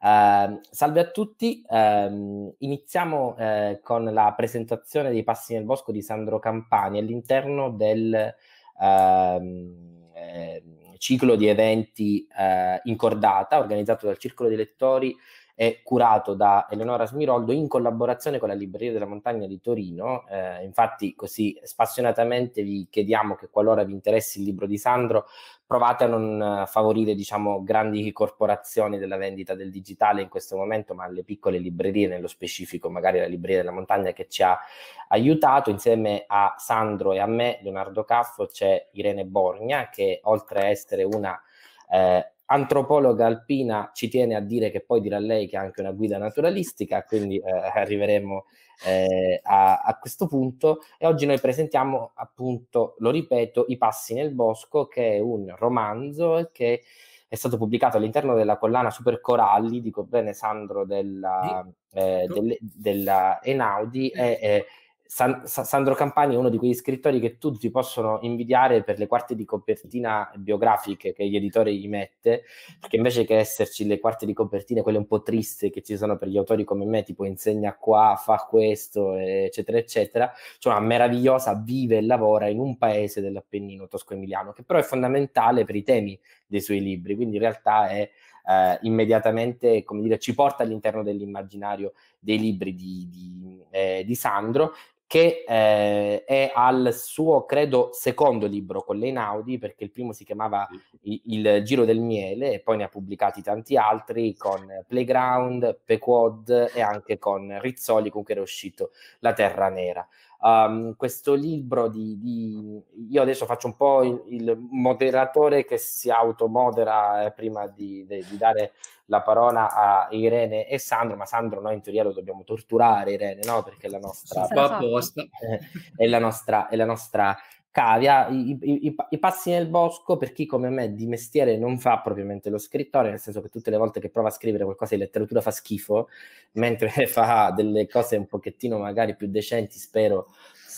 Uh, salve a tutti, uh, iniziamo uh, con la presentazione dei Passi nel Bosco di Sandro Campani all'interno del ehm, eh, ciclo di eventi eh, Incordata organizzato dal Circolo dei Lettori e curato da Eleonora Smiroldo in collaborazione con la Libreria della Montagna di Torino. infatti così spassionatamente vi chiediamo che qualora vi interessi il libro di Sandro provate a non eh, favorire diciamo, grandi corporazioni della vendita del digitale in questo momento, ma le piccole librerie, nello specifico magari la Libreria della Montagna che ci ha aiutato. Insieme a Sandro e a me, Leonardo Caffo, c'è Irene Borgna, che oltre a essere una eh, antropologa alpina ci tiene a dire che poi dirà lei che è anche una guida naturalistica, quindi eh, arriveremo eh, a, a, questo punto e oggi noi presentiamo appunto, lo ripeto, I passi nel bosco che è un romanzo che è stato pubblicato all'interno della collana Super Coralli, dico bene Sandro, della, eh, delle, della Enaudi eh, e eh, San, Sandro Campani è uno di quegli scrittori che tutti possono invidiare per le quarte di copertina biografiche che gli editori gli mette, perché invece che esserci le quarte di copertina, quelle un po' triste che ci sono per gli autori come me, tipo insegna qua, fa questo, eccetera, eccetera, cioè una meravigliosa vive e lavora in un paese dell'Appennino tosco-emiliano, che però è fondamentale per i temi dei suoi libri, quindi in realtà è eh, immediatamente, come dire, ci porta all'interno dell'immaginario dei libri di, di, eh, di Sandro che eh, è al suo, credo, secondo libro con Leinaudi, perché il primo si chiamava Il, il Giro del Miele e poi ne ha pubblicati tanti altri con Playground, Pequod e anche con Rizzoli, con cui era uscito La Terra Nera um, questo libro di, di, Io adesso faccio un po' il, il moderatore che si automodera eh, prima di, de, di, dare la parola a Irene e Sandro, ma Sandro noi in teoria lo dobbiamo torturare Irene, no? Perché è la nostra... Sì, eh, è, la nostra è la nostra cavia, i, i, i, passi nel bosco per chi come me di mestiere non fa propriamente lo scrittore, nel senso che tutte le volte che prova a scrivere qualcosa di letteratura fa schifo, mentre fa delle cose un pochettino magari più decenti, spero,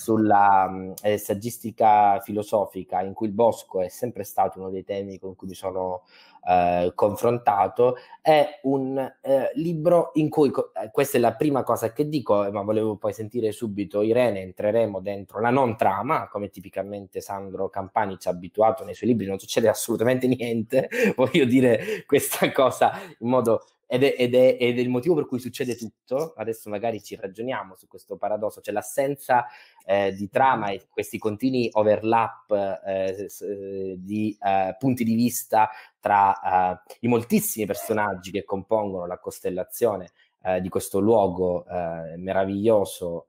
sulla eh, saggistica filosofica, in cui il bosco è sempre stato uno dei temi con cui mi sono eh, confrontato, è un eh, libro in cui, eh, questa è la prima cosa che dico, eh, ma volevo poi sentire subito Irene, entreremo dentro la non trama, come tipicamente Sandro Campani ci ha abituato nei suoi libri, non succede assolutamente niente, voglio dire questa cosa in modo ed è, ed, è, ed è, il motivo per cui succede tutto. Adesso magari ci ragioniamo su questo paradosso, cioè l'assenza eh, di trama e questi continui overlap eh, di eh, punti di vista tra eh, i moltissimi personaggi che compongono la costellazione eh, di questo luogo eh, meraviglioso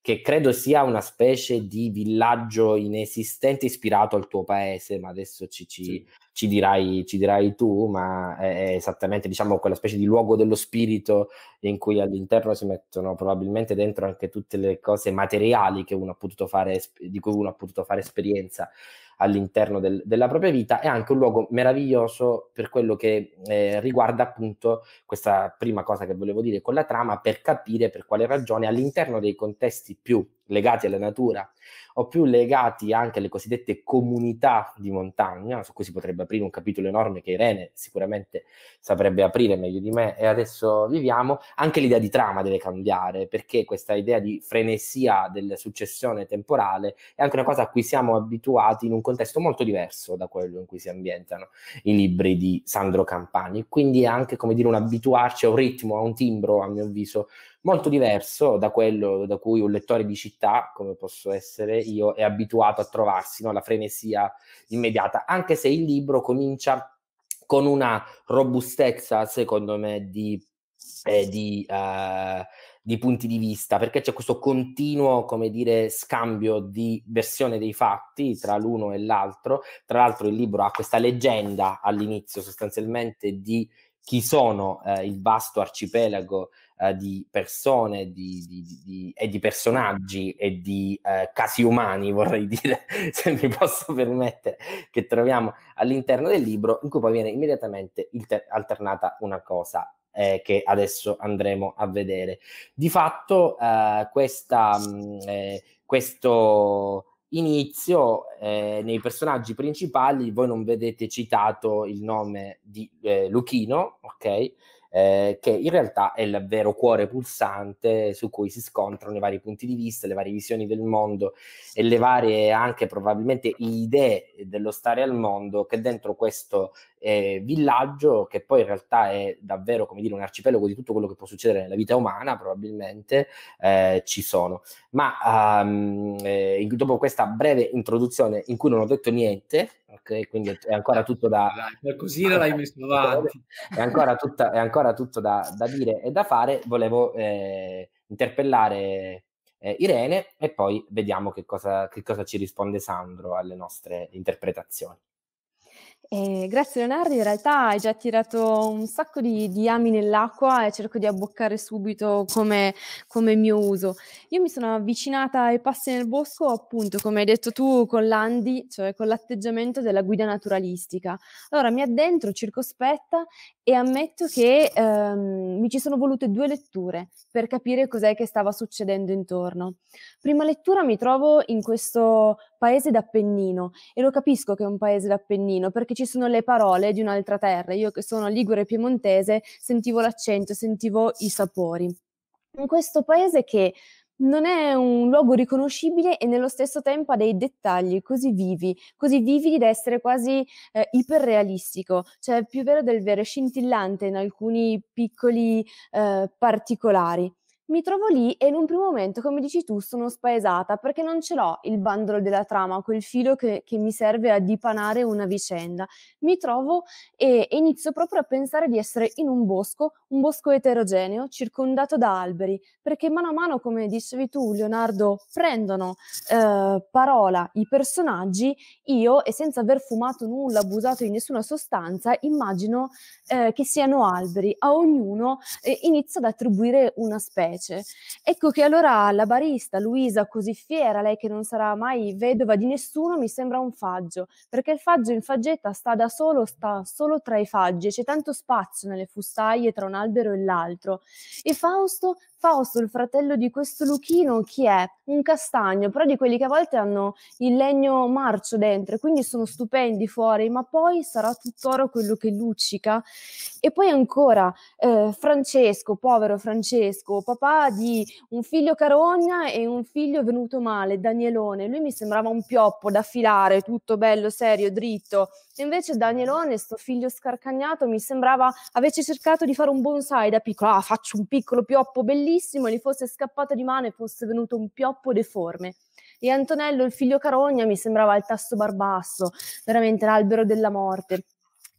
che credo sia una specie di villaggio inesistente ispirato al tuo paese, ma adesso ci, ci, sì ci dirai, ci dirai tu, ma è esattamente diciamo, quella specie di luogo dello spirito in cui all'interno si mettono probabilmente dentro anche tutte le cose materiali che uno ha potuto fare, di cui uno ha potuto fare esperienza all'interno del, della propria vita, è anche un luogo meraviglioso per quello che eh, riguarda appunto questa prima cosa che volevo dire con la trama, per capire per quale ragione all'interno dei contesti più legati alla natura o più legati anche alle cosiddette comunità di montagna, su cui si potrebbe aprire un capitolo enorme che Irene sicuramente saprebbe aprire meglio di me e adesso viviamo, anche l'idea di trama deve cambiare, perché questa idea di frenesia della successione temporale è anche una cosa a cui siamo abituati in un contesto molto diverso da quello in cui si ambientano i libri di Sandro Campani. Quindi è anche, come dire, un abituarci a un ritmo, a un timbro, a mio avviso, molto diverso da quello da cui un lettore di città, come posso essere io, è abituato a trovarsi, no? la frenesia immediata, anche se il libro comincia con una robustezza, secondo me, di, eh, di, eh, di punti di vista, perché c'è questo continuo, come dire, scambio di versione dei fatti tra l'uno e l'altro. Tra l'altro il libro ha questa leggenda all'inizio sostanzialmente di chi sono eh, il vasto arcipelago eh, di persone di, di, di, e di personaggi e di eh, casi umani, vorrei dire, se mi posso permettere, che troviamo all'interno del libro, in cui poi viene immediatamente alter- alternata una cosa eh, che adesso andremo a vedere. Di fatto eh, questa, mm, eh, questo inizio eh, nei personaggi principali voi non vedete citato il nome di eh, Luchino, ok? eh, che in realtà è il vero cuore pulsante su cui si scontrano i vari punti di vista, le varie visioni del mondo e le varie anche probabilmente idee dello stare al mondo che dentro questo eh, villaggio, che poi in realtà è davvero come dire un arcipelago di tutto quello che può succedere nella vita umana, probabilmente eh, ci sono ma um, eh, dopo questa breve introduzione in cui non ho detto niente, okay, quindi è ancora tutto da... Qualcosina l'hai messo avanti. È ancora, tutta, è ancora tutto da, da, dire e da fare, volevo eh, interpellare eh, Irene e poi vediamo che cosa, che cosa ci risponde Sandro alle nostre interpretazioni. Eh, grazie Leonardo, in realtà hai già tirato un sacco di, di ami nell'acqua e cerco di abboccare subito come, come mio uso. Io mi sono avvicinata ai passi nel bosco appunto, come hai detto tu, con l'Andi, cioè con l'atteggiamento della guida naturalistica. Allora mi addentro circospetta e ammetto che ehm, mi ci sono volute due letture per capire cos'è che stava succedendo intorno. Prima lettura mi trovo in questo paese d'Appennino e lo capisco che è un paese d'Appennino perché ci sono le parole di un'altra terra. Io che sono ligure piemontese sentivo l'accento, sentivo i sapori. In questo paese che non è un luogo riconoscibile e nello stesso tempo ha dei dettagli così vivi, così vividi da essere quasi eh, iperrealistico, cioè più vero del vero, scintillante in alcuni piccoli eh, particolari mi trovo lì e in un primo momento, come dici tu, sono spaesata perché non ce l'ho il bandolo della trama, quel filo che, che mi serve a dipanare una vicenda. Mi trovo e, e, inizio proprio a pensare di essere in un bosco, un bosco eterogeneo, circondato da alberi, perché mano a mano, come dicevi tu, Leonardo, prendono eh, parola i personaggi, io, e senza aver fumato nulla, abusato di nessuna sostanza, immagino eh, che siano alberi. A ognuno eh, inizio ad attribuire un aspetto specie. Ecco che allora la barista Luisa, così fiera, lei che non sarà mai vedova di nessuno, mi sembra un faggio, perché il faggio in faggetta sta da solo, sta solo tra i faggi, c'è tanto spazio nelle fustaie tra un albero e l'altro. E Fausto Fausto, il fratello di questo Luchino, chi è? Un castagno, però di quelli che a volte hanno il legno marcio dentro, quindi sono stupendi fuori, ma poi sarà tutt'oro quello che luccica. E poi ancora eh, Francesco, povero Francesco, papà di un figlio carogna e un figlio venuto male, Danielone. Lui mi sembrava un pioppo da filare, tutto bello, serio, dritto Invece Danielone, sto figlio scarcagnato, mi sembrava avesse cercato di fare un bonsai da piccolo. Ah, faccio un piccolo pioppo bellissimo e gli fosse scappato di mano e fosse venuto un pioppo deforme. E Antonello, il figlio carogna, mi sembrava il tasso barbasso, veramente l'albero della morte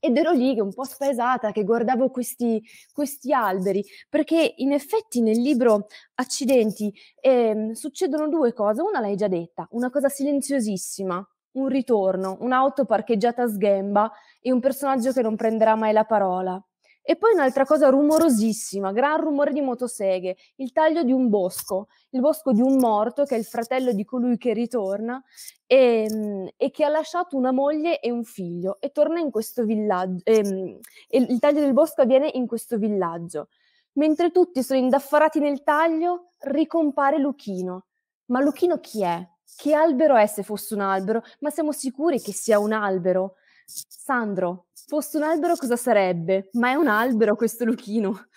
ed ero lì un po' spaesata che guardavo questi, questi alberi, perché in effetti nel libro Accidenti eh, succedono due cose, una l'hai già detta, una cosa silenziosissima un ritorno, un'auto parcheggiata a sghemba e un personaggio che non prenderà mai la parola. E poi un'altra cosa rumorosissima, gran rumore di motoseghe, il taglio di un bosco, il bosco di un morto che è il fratello di colui che ritorna e, ehm, e che ha lasciato una moglie e un figlio e torna in questo villaggio, e, ehm, e il taglio del bosco avviene in questo villaggio. Mentre tutti sono indaffarati nel taglio, ricompare Luchino. Ma Luchino chi è? Che albero è se fosse un albero? Ma siamo sicuri che sia un albero? Sandro, fosse un albero cosa sarebbe? Ma è un albero questo Luchino.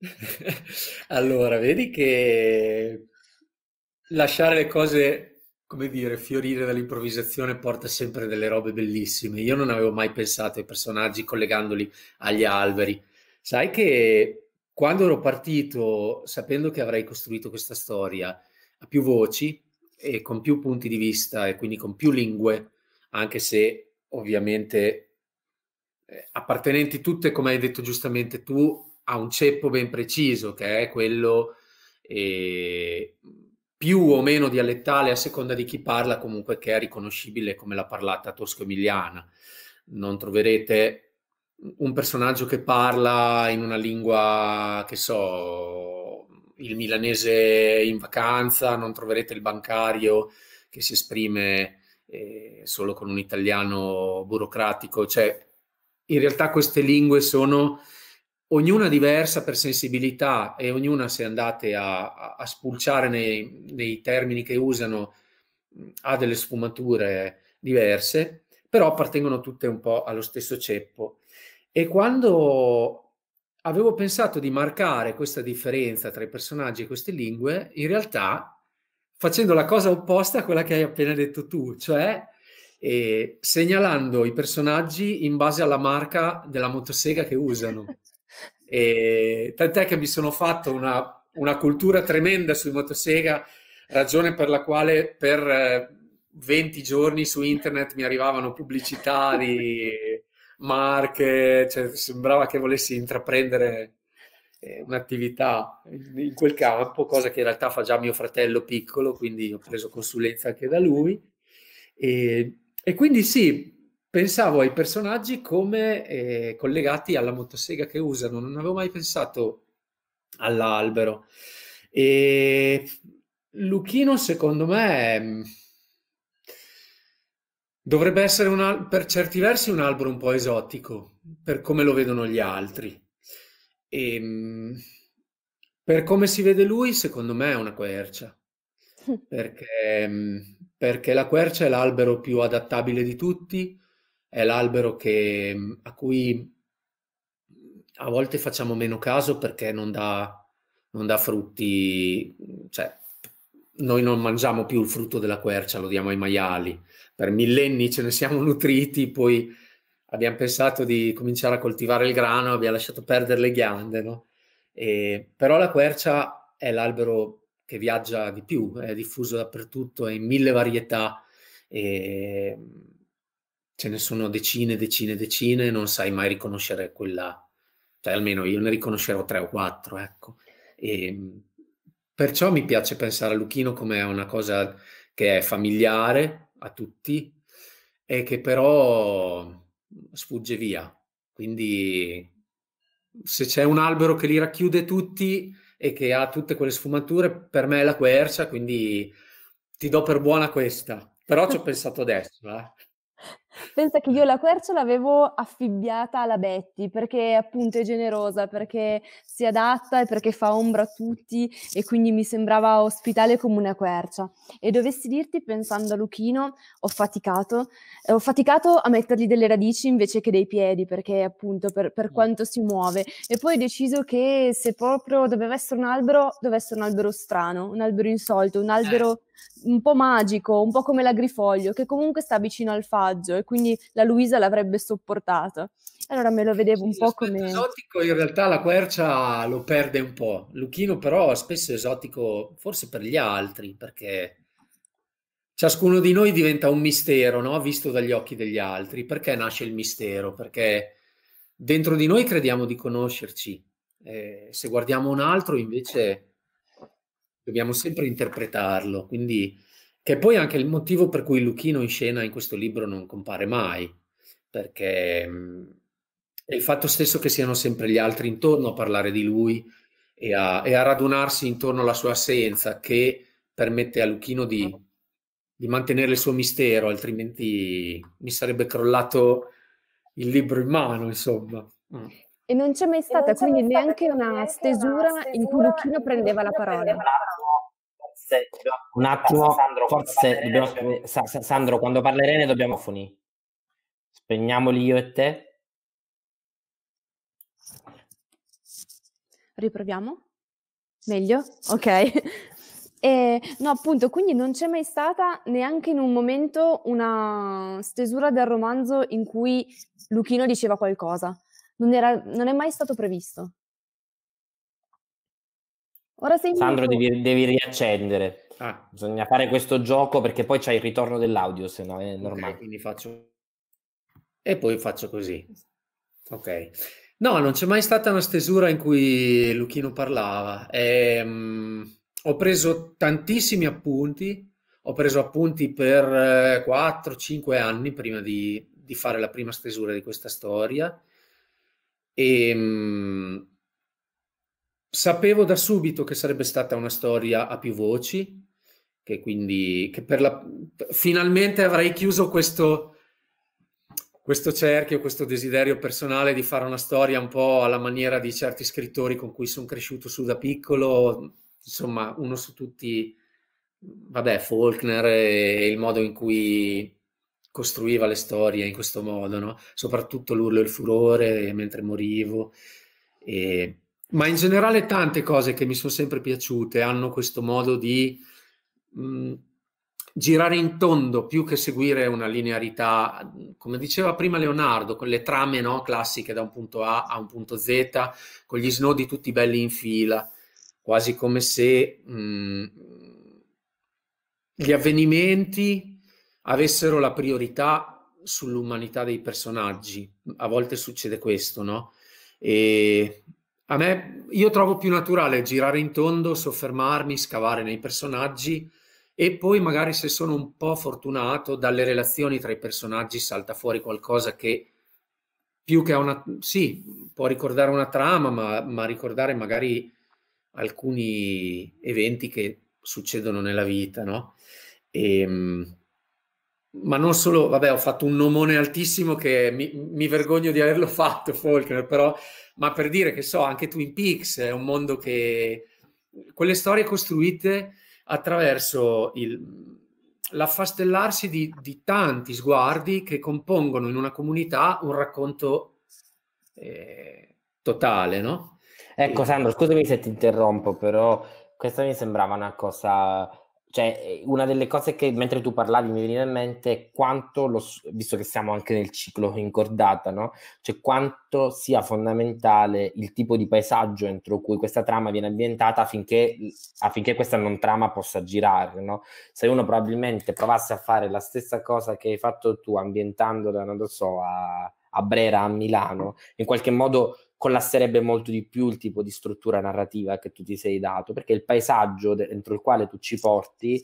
allora, vedi che lasciare le cose, come dire, fiorire dall'improvvisazione porta sempre delle robe bellissime. Io non avevo mai pensato ai personaggi collegandoli agli alberi. Sai che quando ero partito sapendo che avrei costruito questa storia a più voci, e con più punti di vista e quindi con più lingue, anche se ovviamente eh, appartenenti tutte, come hai detto giustamente tu, a un ceppo ben preciso che è quello eh, più o meno dialettale a seconda di chi parla, comunque che è riconoscibile come la parlata tosco-emiliana. Non troverete un personaggio che parla in una lingua, che so, il milanese in vacanza, non troverete il bancario che si esprime eh, solo con un italiano burocratico. Cioè, in realtà queste lingue sono ognuna diversa per sensibilità e ognuna, se andate a, a spulciare nei, nei, termini che usano, ha delle sfumature diverse, però appartengono tutte un po' allo stesso ceppo. E quando avevo pensato di marcare questa differenza tra i personaggi e queste lingue, in realtà facendo la cosa opposta a quella che hai appena detto tu, cioè eh, segnalando i personaggi in base alla marca della motosega che usano. E, tant'è che mi sono fatto una, una, cultura tremenda sui motosega, ragione per la quale per 20 eh, giorni su internet mi arrivavano pubblicità di marche, cioè, sembrava che volessi intraprendere eh, un'attività in quel campo, cosa che in realtà fa già mio fratello piccolo, quindi ho preso consulenza anche da lui. E, e quindi sì, pensavo ai personaggi come eh, collegati alla motosega che usano, non avevo mai pensato all'albero. E Luchino, secondo me, Dovrebbe essere al- per certi versi un albero un po' esotico, per come lo vedono gli altri. E, ehm, per come si vede lui, secondo me è una quercia, perché, ehm, perché la quercia è l'albero più adattabile di tutti, è l'albero che, ehm, a cui a volte facciamo meno caso perché non dà, non dà frutti, cioè noi non mangiamo più il frutto della quercia, lo diamo ai maiali. Per millenni ce ne siamo nutriti, poi abbiamo pensato di cominciare a coltivare il grano, abbiamo lasciato perdere le ghiande, no? E, però la quercia è l'albero che viaggia di più, è diffuso dappertutto, è in mille varietà, e ce ne sono decine, decine, decine, non sai mai riconoscere quella, cioè almeno io ne riconoscerò tre o quattro, ecco. E, ehm, Perciò mi piace pensare a Luchino come una cosa che è familiare a tutti e che però sfugge via. Quindi se c'è un albero che li racchiude tutti e che ha tutte quelle sfumature, per me è la quercia, quindi ti do per buona questa. Però ci ho pensato adesso. Eh. Pensa che io la quercia l'avevo affibbiata alla Betty perché appunto è generosa, perché si adatta e perché fa ombra a tutti e quindi mi sembrava ospitale come una quercia. E dovessi dirti, pensando a Luchino, ho faticato, eh, ho faticato a mettergli delle radici invece che dei piedi perché appunto per, per mm. quanto si muove. E poi ho deciso che se proprio doveva essere un albero, doveva essere un albero strano, un albero insolito, un eh. albero... Eh un po' magico, un po' come l'agrifoglio, che comunque sta vicino al faggio e quindi la Luisa l'avrebbe sopportato. Allora me lo vedevo un sì, po' come... Esotico in realtà la quercia lo perde un po', Luchino però è spesso esotico forse per gli altri, perché ciascuno di noi diventa un mistero, no? visto dagli occhi degli altri. Perché nasce il mistero? Perché dentro di noi crediamo di conoscerci, eh, se guardiamo un altro invece dobbiamo sempre interpretarlo, quindi che è poi anche il motivo per cui Luchino in scena in questo libro non compare mai, perché mhmm, è il fatto stesso che siano sempre gli altri intorno a parlare di lui e a, e a radunarsi intorno alla sua assenza che permette a Luchino di, di mantenere il suo mistero, altrimenti mi sarebbe crollato il libro in mano, insomma. Mm. E non c'è mai stata quindi neanche una stesura in cui Luchino prendeva la parola forse un attimo, Sandro, forse quando dobbiamo, parlerene, Sandro, quando parlerene dobbiamo funire. Spegniamoli io e te. Riproviamo? Meglio? Ok. E, no, appunto, quindi non c'è mai stata neanche in un momento una stesura del romanzo in cui Luchino diceva qualcosa. Non, era, non è mai stato previsto. Ora sei Sandro, devi, devi, riaccendere. Ah. Bisogna fare questo gioco perché poi c'è il ritorno dell'audio, se no è normale. Okay, quindi faccio... E poi faccio così. Ok. No, non c'è mai stata una stesura in cui Luchino parlava. E, ehm, ho preso tantissimi appunti, ho preso appunti per 4-5 eh, anni prima di, di, fare la prima stesura di questa storia. E... Ehm, Sapevo da subito che sarebbe stata una storia a più voci, che quindi che per la, finalmente avrei chiuso questo, questo cerchio, questo desiderio personale di fare una storia un po' alla maniera di certi scrittori con cui sono cresciuto su da piccolo, insomma uno su tutti, vabbè, Faulkner e il modo in cui costruiva le storie in questo modo, no? soprattutto l'urlo e il furore mentre morivo. E ma in generale tante cose che mi sono sempre piaciute hanno questo modo di mh, mm, girare in tondo più che seguire una linearità. Mm, come diceva prima Leonardo, con le trame no, classiche da un punto A a un punto Z, con gli snodi tutti belli in fila, quasi come se mh, mm, gli avvenimenti avessero la priorità sull'umanità dei personaggi. A volte succede questo, no? E a me, io trovo più naturale girare in tondo, soffermarmi, scavare nei personaggi e poi magari se sono un po' fortunato dalle relazioni tra i personaggi salta fuori qualcosa che più che una... sì, può ricordare una trama, ma, ma ricordare magari alcuni eventi che succedono nella vita, no? E, ehm, ma non solo, vabbè, ho fatto un nomone altissimo che mi, mi vergogno di averlo fatto, Faulkner, però ma per dire che so, anche Twin Peaks è un mondo che... quelle storie costruite attraverso il, l'affastellarsi di, di, tanti sguardi che compongono in una comunità un racconto eh, totale, no? Ecco Sandro, scusami se ti interrompo, però questa mi sembrava una cosa cioè, eh, una delle cose che mentre tu parlavi mi veniva in mente è quanto, lo, visto che siamo anche nel ciclo incordata, no? cioè quanto sia fondamentale il tipo di paesaggio entro cui questa trama viene ambientata affinché, affinché questa non trama possa girare. No? Se uno probabilmente provasse a fare la stessa cosa che hai fatto tu ambientandola, non lo so, a, a Brera, a Milano, in qualche modo collasserebbe molto di più il tipo di struttura narrativa che tu ti sei dato, perché il paesaggio dentro il quale tu ci porti,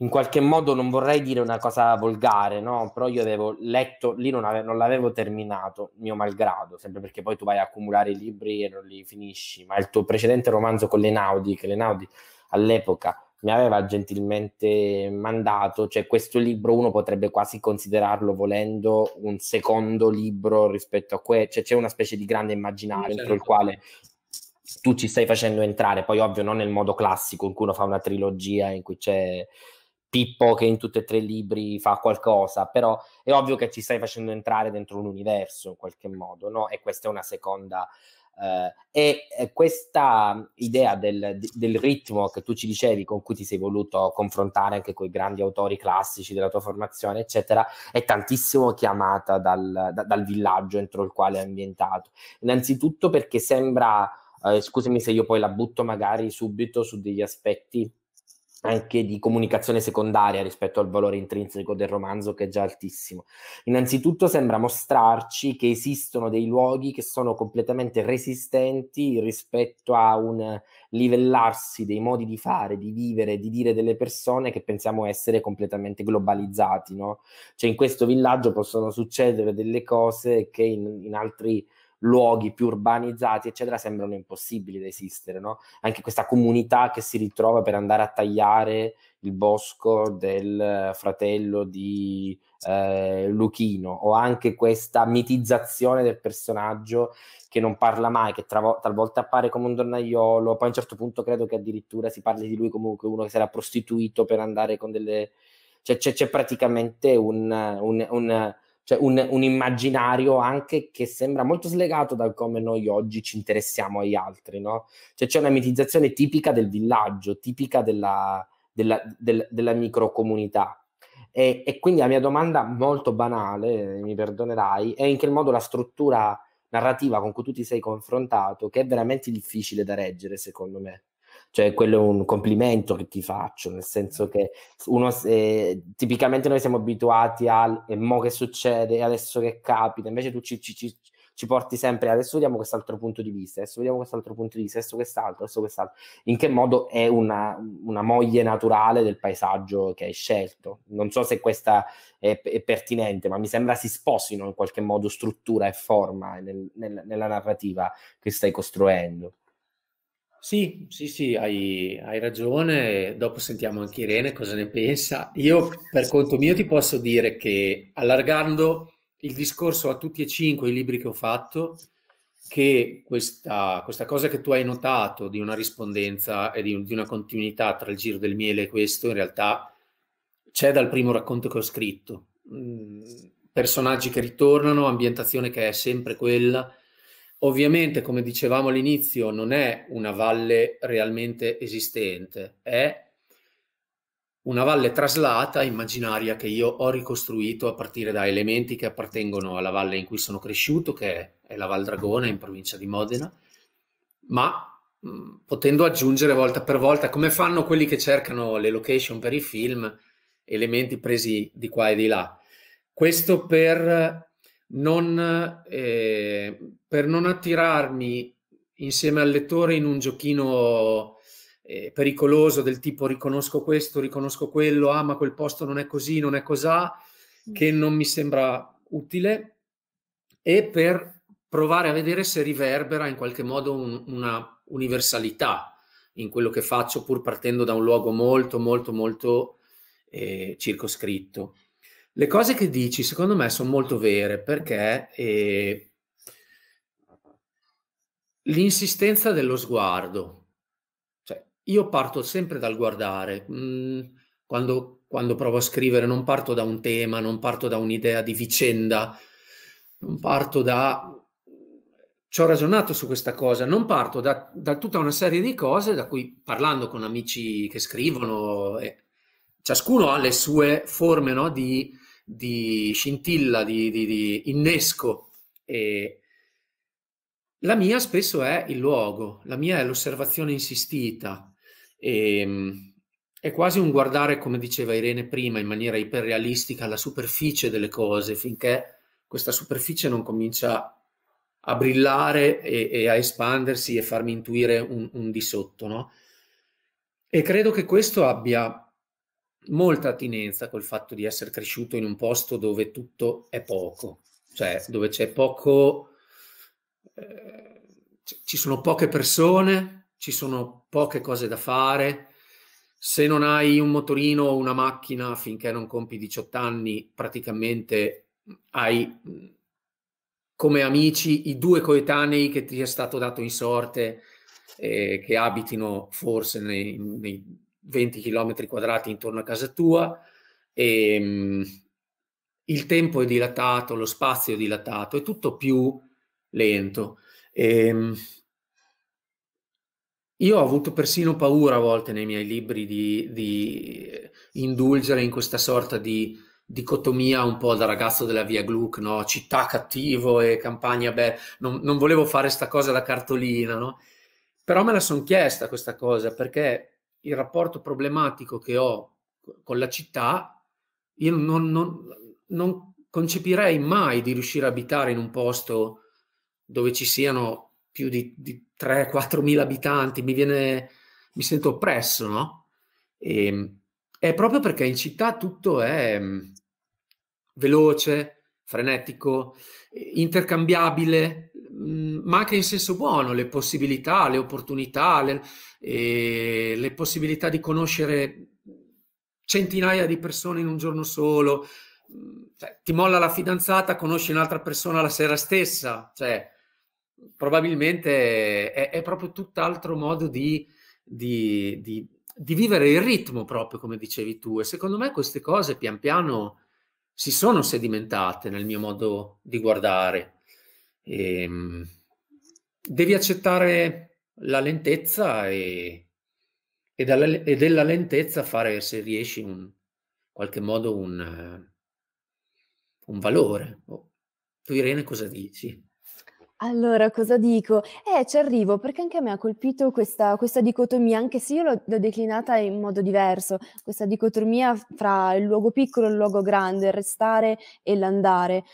in qualche modo non vorrei dire una cosa volgare, no? però io avevo letto, lì non, ave- non l'avevo terminato, mio malgrado, sempre perché poi tu vai a accumulare i libri e non li finisci, ma il tuo precedente romanzo con le Naudi, che le Naudi all'epoca mi aveva gentilmente mandato, cioè questo libro uno potrebbe quasi considerarlo volendo un secondo libro rispetto a questo, cioè c'è una specie di grande immaginario dentro certo. il quale tu ci stai facendo entrare, poi ovvio non nel modo classico in cui uno fa una trilogia in cui c'è Pippo che in tutti e tre i libri fa qualcosa, però è ovvio che ci stai facendo entrare dentro un universo in qualche modo, no? E questa è una seconda eh, e eh, questa idea del, del, ritmo che tu ci dicevi, con cui ti sei voluto confrontare anche con i grandi autori classici della tua formazione, eccetera, è tantissimo chiamata dal, da, dal villaggio entro il quale è ambientato. Innanzitutto perché sembra, eh, scusami se io poi la butto magari subito su degli aspetti anche di comunicazione secondaria rispetto al valore intrinseco del romanzo che è già altissimo. Innanzitutto sembra mostrarci che esistono dei luoghi che sono completamente resistenti rispetto a un livellarsi dei modi di fare, di vivere, di dire delle persone che pensiamo essere completamente globalizzati, no? Cioè in questo villaggio possono succedere delle cose che in, in altri luoghi più urbanizzati, eccetera, sembrano impossibili da esistere, no? Anche questa comunità che si ritrova per andare a tagliare il bosco del fratello di eh, Luchino, o anche questa mitizzazione del personaggio che non parla mai, che travo- talvolta appare come un donnaiolo, poi a un certo punto credo che addirittura si parli di lui comunque uno che si era prostituito per andare con delle... Cioè, c'è, c'è praticamente un, un, un cioè un, un, immaginario anche che sembra molto slegato dal come noi oggi ci interessiamo agli altri, no? Cioè c'è una mitizzazione tipica del villaggio, tipica della, della, del, della microcomunità. E, e, quindi la mia domanda molto banale, eh, mi perdonerai, è in che modo la struttura narrativa con cui tu ti sei confrontato, che è veramente difficile da reggere secondo me, cioè, quello è un complimento che ti faccio, nel senso certo. che uno, eh, tipicamente noi siamo abituati al e mo che succede, adesso che capita, invece tu ci, ci, ci, ci porti sempre adesso vediamo quest'altro punto di vista, adesso vediamo quest'altro punto di vista, adesso quest'altro, adesso quest'altro. In che modo è una, una moglie naturale del paesaggio che hai scelto? Non so se questa è, è pertinente, ma mi sembra si sposino in qualche modo struttura e forma nel, nel, nella narrativa che stai costruendo. Sì, sì, sì, hai, hai ragione. Dopo sentiamo anche Irene cosa ne pensa. Io, per conto mio, ti posso dire che allargando il discorso a tutti e cinque i libri che ho fatto, che questa, questa cosa che tu hai notato di una rispondenza e di, di una continuità tra il giro del miele e questo, in realtà c'è dal primo racconto che ho scritto. Mm, personaggi che ritornano, ambientazione che è sempre quella Ovviamente, come dicevamo all'inizio, non è una valle realmente esistente, è una valle traslata immaginaria che io ho ricostruito a partire da elementi che appartengono alla valle in cui sono cresciuto, che è la Val Dragona in provincia di Modena, ma mh, mm, potendo aggiungere volta per volta, come fanno quelli che cercano le location per i film, elementi presi di qua e di là. Questo per non, eh, per non attirarmi insieme al lettore in un giochino eh, pericoloso del tipo riconosco questo, riconosco quello, ah ma quel posto non è così, non è cos'ha, mm. che non mi sembra utile, e per provare a vedere se riverbera in qualche modo un, una universalità in quello che faccio, pur partendo da un luogo molto, molto, molto eh, circoscritto. Le cose che dici, secondo me, sono molto vere perché eh, l'insistenza dello sguardo. Cioè, io parto sempre dal guardare. Mm, quando, quando provo a scrivere non parto da un tema, non parto da un'idea di vicenda, non parto da ci ho ragionato su questa cosa, non parto da, da, tutta una serie di cose da cui parlando con amici che scrivono, eh, ciascuno ha le sue forme no, di di scintilla, di, di, di innesco. E la mia spesso è il luogo, la mia è l'osservazione insistita. E, ehm, è quasi un guardare, come diceva Irene prima, in maniera iperrealistica alla superficie delle cose, finché questa superficie non comincia a brillare e, e a espandersi e farmi intuire un, un di sotto, no? E credo che questo abbia molta attinenza col fatto di essere cresciuto in un posto dove tutto è poco, cioè dove c'è poco, eh, ci sono poche persone, ci sono poche cose da fare. Se non hai un motorino o una macchina finché non compi 18 anni, praticamente hai come amici i due coetanei che ti è stato dato in sorte eh, che abitino forse nei, nei 20 km quadrati intorno a casa tua, e, um, il tempo è dilatato, lo spazio è dilatato, è tutto più lento. E, um, io ho avuto persino paura a volte nei miei libri di, di indulgere in questa sorta di dicotomia un po' da ragazzo della via Gluck, no? città cattivo e campagna, beh, non, non volevo fare questa cosa da cartolina, no? però me la sono chiesta questa cosa perché il rapporto problematico che ho con la città, io non, non, non concepirei mai di riuscire a abitare in un posto dove ci siano più di, di 3-4 mila abitanti, mi, viene, mi sento oppresso, no? E, ehm, è proprio perché in città tutto è mm, veloce, frenetico, intercambiabile, Mhmm, ma anche in senso buono, le possibilità, le opportunità, le, eh, le possibilità di conoscere centinaia di persone in un giorno solo, mhmm, cioè, ti molla la fidanzata, conosci un'altra persona la sera stessa, cioè, probabilmente è, è proprio tutt'altro modo di, di, di, di, vivere il ritmo, proprio come dicevi tu. E secondo me queste cose pian piano si sono sedimentate nel mio modo di guardare. E, ehm, devi accettare la lentezza e, e, dalla, e, della lentezza fare, se riesci, in qualche modo un, un valore. Oh. Tu Irene cosa dici? Allora, cosa dico? Eh, ci arrivo perché anche a me ha colpito questa, questa dicotomia, anche se io l'ho, l'ho, declinata in modo diverso, questa dicotomia fra il luogo piccolo e il luogo grande, il restare e l'andare.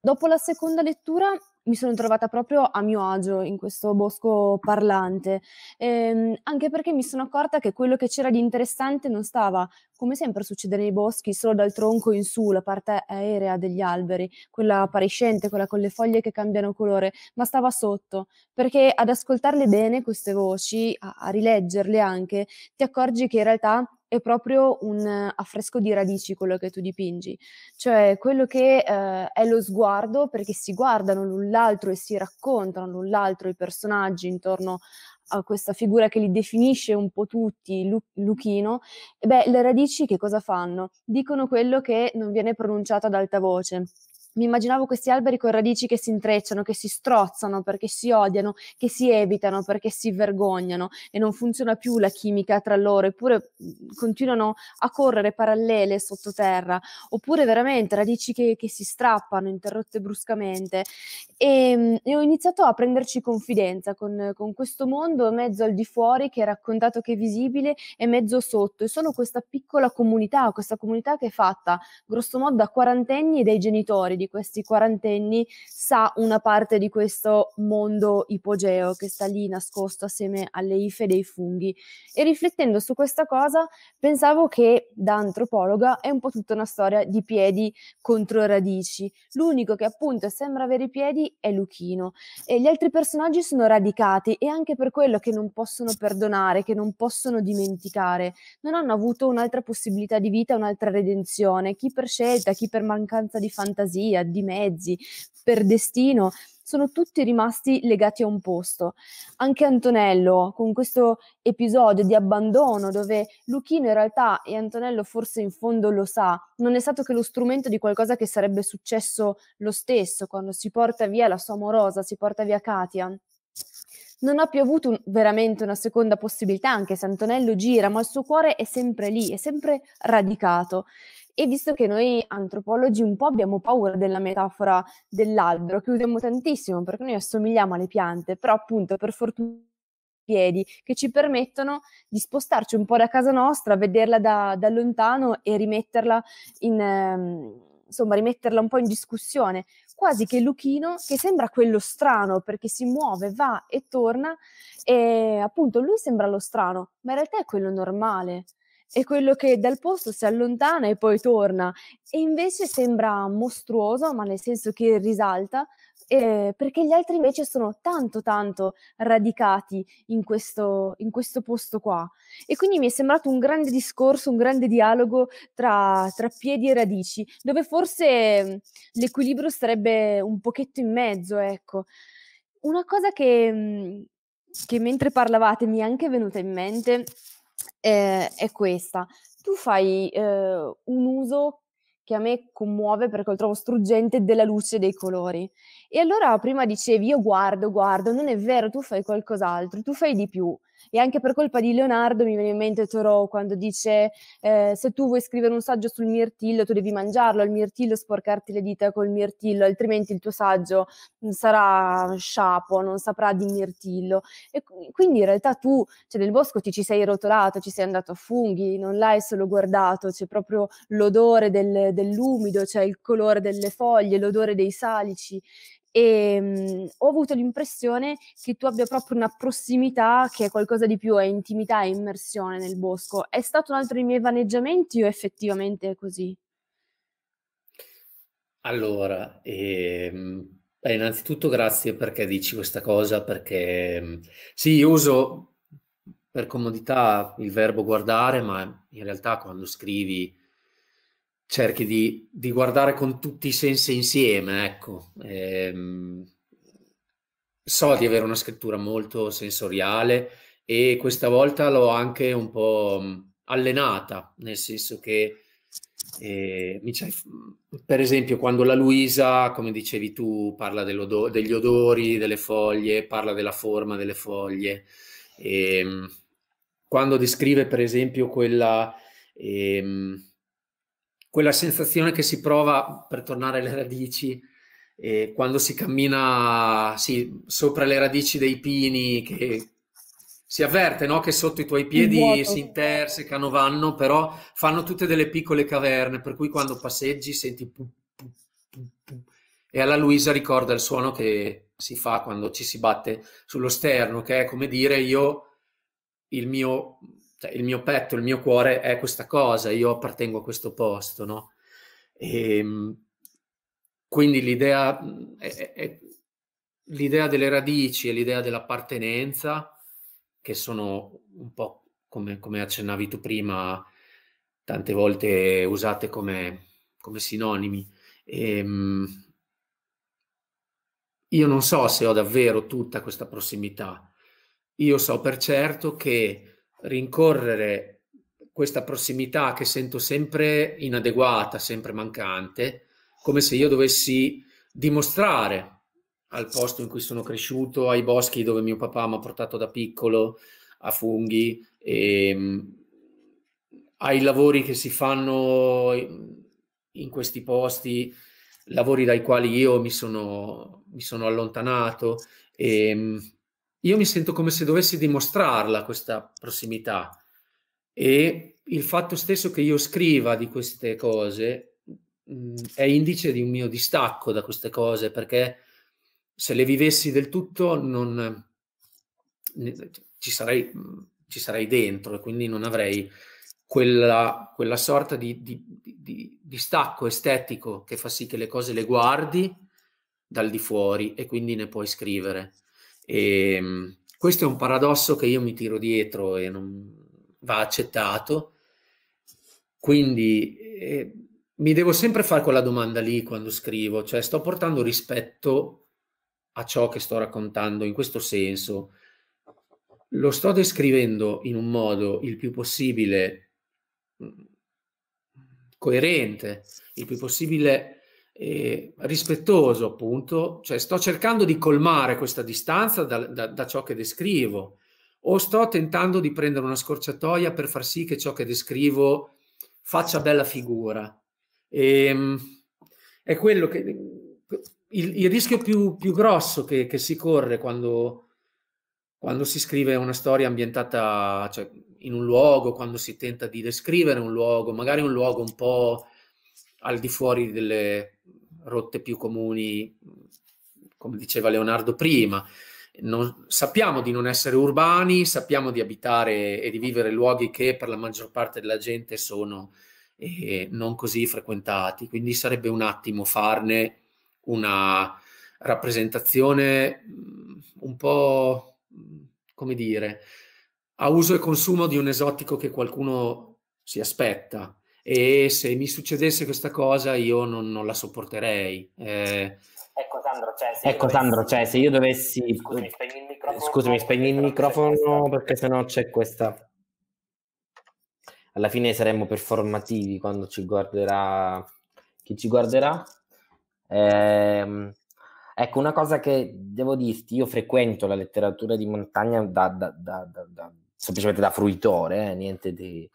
Dopo la seconda lettura mi sono trovata proprio a mio agio in questo bosco parlante, ehm, anche perché mi sono accorta che quello che c'era di interessante non stava, come sempre succede nei boschi, solo dal tronco in su, la parte aerea degli alberi, quella appariscente, quella con le foglie che cambiano colore, ma stava sotto, perché ad ascoltarle bene queste voci, a, a rileggerle anche, ti accorgi che in realtà è proprio un eh, affresco di radici quello che tu dipingi, cioè quello che eh, è lo sguardo perché si guardano l'un l'altro e si raccontano l'un l'altro i personaggi intorno a questa figura che li definisce un po' tutti, Lu- Luchino, e beh, le radici che cosa fanno? Dicono quello che non viene pronunciato ad alta voce, mi immaginavo questi alberi con radici che si intrecciano, che si strozzano perché si odiano, che si evitano perché si vergognano e non funziona più la chimica tra loro, eppure continuano a correre parallele sottoterra, oppure veramente radici che, che si strappano, interrotte bruscamente. E, e, ho iniziato a prenderci confidenza con, con questo mondo mezzo al di fuori che è raccontato che è visibile e mezzo sotto, e sono questa piccola comunità, questa comunità che è fatta grossomodo da quarantenni e dai genitori di questi quarantenni sa una parte di questo mondo ipogeo che sta lì nascosto assieme alle ife dei funghi. E riflettendo su questa cosa pensavo che da antropologa è un po' tutta una storia di piedi contro radici. L'unico che appunto sembra avere i piedi è Luchino e gli altri personaggi sono radicati e anche per quello che non possono perdonare, che non possono dimenticare, non hanno avuto un'altra possibilità di vita, un'altra redenzione, chi per scelta, chi per mancanza di fantasia via, di mezzi, per destino, sono tutti rimasti legati a un posto. Anche Antonello, con questo episodio di abbandono, dove Luchino in realtà, e Antonello forse in fondo lo sa, non è stato che lo strumento di qualcosa che sarebbe successo lo stesso quando si porta via la sua amorosa, si porta via Katia non ha più avuto un, veramente una seconda possibilità, anche se Antonello gira, ma il suo cuore è sempre lì, è sempre radicato. E visto che noi antropologi un po' abbiamo paura della metafora dell'albero, che usiamo tantissimo perché noi assomigliamo alle piante, però appunto per fortuna piedi che ci permettono di spostarci un po' da casa nostra, vederla da, da lontano e rimetterla in, ehm, insomma, rimetterla un po' in discussione, quasi che Luchino, che sembra quello strano perché si muove, va e torna, e appunto lui sembra lo strano, ma in realtà è quello normale è quello che dal posto si allontana e poi torna e invece sembra mostruoso, ma nel senso che risalta, eh, perché gli altri invece sono tanto tanto radicati in questo, in questo, posto qua. E quindi mi è sembrato un grande discorso, un grande dialogo tra, tra piedi e radici, dove forse mm, l'equilibrio sarebbe un pochetto in mezzo, ecco. Una cosa che, mm, che mentre parlavate mi è anche venuta in mente ehm, è questa. Tu fai eh, un uso che a me commuove perché lo trovo struggente della luce e dei colori. E allora prima dicevi io guardo, guardo, non è vero, tu fai qualcos'altro, tu fai di più. E anche per colpa di Leonardo mi viene in mente Toro quando dice eh, se tu vuoi scrivere un saggio sul mirtillo tu devi mangiarlo, al mirtillo sporcarti le dita col mirtillo, altrimenti il tuo saggio mm, sarà sciapo, non saprà di mirtillo. E quindi in realtà tu, cioè nel bosco ti ci sei rotolato, ci sei andato a funghi, non l'hai solo guardato, c'è proprio l'odore del, dell'umido, c'è il colore delle foglie, l'odore dei salici e ehm, mh, ho avuto l'impressione che tu abbia proprio una prossimità che è qualcosa di più, è intimità e immersione nel bosco. È stato un altro dei miei vaneggiamenti o effettivamente è così? Allora, ehm, eh, innanzitutto grazie perché dici questa cosa, perché ehm, sì, io uso per comodità il verbo guardare, ma in realtà quando scrivi cerchi di, di, guardare con tutti i sensi insieme, ecco. Ehm, so di avere una scrittura molto sensoriale e questa volta l'ho anche un po' mm, allenata, nel senso che, eh, per esempio, quando la Luisa, come dicevi tu, parla degli odori delle foglie, parla della forma delle foglie, ehm, quando descrive, per esempio, quella... Ehm, quella sensazione che si prova per tornare alle radici eh, quando si cammina sì, sopra le radici dei pini che si avverte no? che sotto i tuoi piedi si intersecano, vanno, però fanno tutte delle piccole caverne, per cui quando passeggi senti pu, pu, pu, e alla Luisa ricorda il suono che si fa quando ci si batte sullo sterno, che è come dire io il mio cioè, il mio petto, il mio cuore è questa cosa, io appartengo a questo posto, no? E, ehm, quindi l'idea, è, è, l'idea delle radici e l'idea dell'appartenenza, che sono un po' come, come accennavi tu prima, tante volte usate come, come sinonimi. E, ehm, io non so se ho davvero tutta questa prossimità. Io so per certo che rincorrere questa prossimità che sento sempre inadeguata, sempre mancante, come se io dovessi dimostrare al posto in cui sono cresciuto, ai boschi dove mio papà mi ha portato da piccolo, a funghi, e, ehm, ai lavori che si fanno in questi posti, lavori dai quali io mi sono, mi sono allontanato. E, ehm, io mi sento come se dovessi dimostrarla questa prossimità e il fatto stesso che io scriva di queste cose mh, mm, è indice di un mio distacco da queste cose perché se le vivessi del tutto non ci sarei, ci sarei dentro e quindi non avrei quella, quella sorta di, di, di, di stacco estetico che fa sì che le cose le guardi dal di fuori e quindi ne puoi scrivere. E, ehm, questo è un paradosso che io mi tiro dietro e non va accettato. Quindi eh, mi devo sempre fare quella domanda lì quando scrivo, cioè sto portando rispetto a ciò che sto raccontando in questo senso. Lo sto descrivendo in un modo il più possibile mm, coerente, il più possibile eh, rispettoso, appunto, cioè sto cercando di colmare questa distanza da, da, da ciò che descrivo o sto tentando di prendere una scorciatoia per far sì che ciò che descrivo faccia bella figura. E, ehm, è quello che il, il rischio più, più grosso che, che, si corre quando, quando, si scrive una storia ambientata cioè, in un luogo, quando si tenta di descrivere un luogo, magari un luogo un po' al di fuori delle, rotte più comuni, come diceva Leonardo prima. Non, sappiamo di non essere urbani, sappiamo di abitare e di vivere luoghi che per la maggior parte della gente sono eh, non così frequentati, quindi sarebbe un attimo farne una rappresentazione mm, un po' mm, come dire a uso e consumo di un esotico che qualcuno si aspetta e se mi succedesse questa cosa io non, non la sopporterei. Eh, ecco Sandro, cioè, se, ecco, dovessi... Sandro, cioè, se io dovessi... Scusami, spegni il microfono, Scusami, spegni il microfono perché sennò c'è questa... Alla fine saremmo performativi quando ci guarderà chi ci guarderà. Eh, ecco, una cosa che devo dirti, io frequento la letteratura di montagna da, da, da, semplicemente da fruitore, eh, niente di